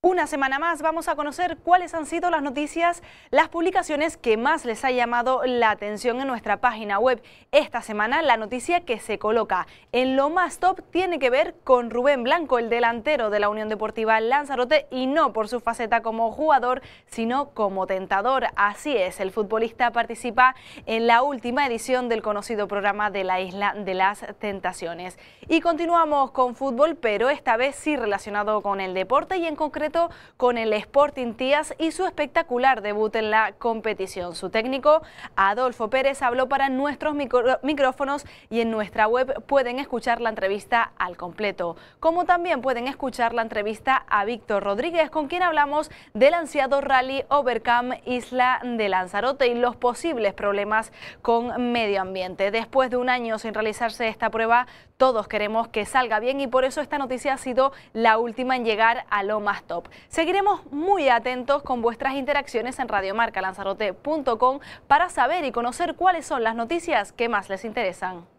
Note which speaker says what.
Speaker 1: Una semana más vamos a conocer cuáles han sido las noticias, las publicaciones que más les ha llamado la atención en nuestra página web. Esta semana la noticia que se coloca en lo más top tiene que ver con Rubén Blanco, el delantero de la Unión Deportiva Lanzarote y no por su faceta como jugador, sino como tentador. Así es, el futbolista participa en la última edición del conocido programa de la Isla de las Tentaciones. Y continuamos con fútbol, pero esta vez sí relacionado con el deporte y en concreto con el Sporting Tías y su espectacular debut en la competición. Su técnico, Adolfo Pérez, habló para nuestros micrófonos y en nuestra web pueden escuchar la entrevista al completo, como también pueden escuchar la entrevista a Víctor Rodríguez, con quien hablamos del ansiado rally Overcam Isla de Lanzarote y los posibles problemas con medio ambiente. Después de un año sin realizarse esta prueba, todos queremos que salga bien y por eso esta noticia ha sido la última en llegar a lo más top. Seguiremos muy atentos con vuestras interacciones en radiomarcalanzarote.com para saber y conocer cuáles son las noticias que más les interesan.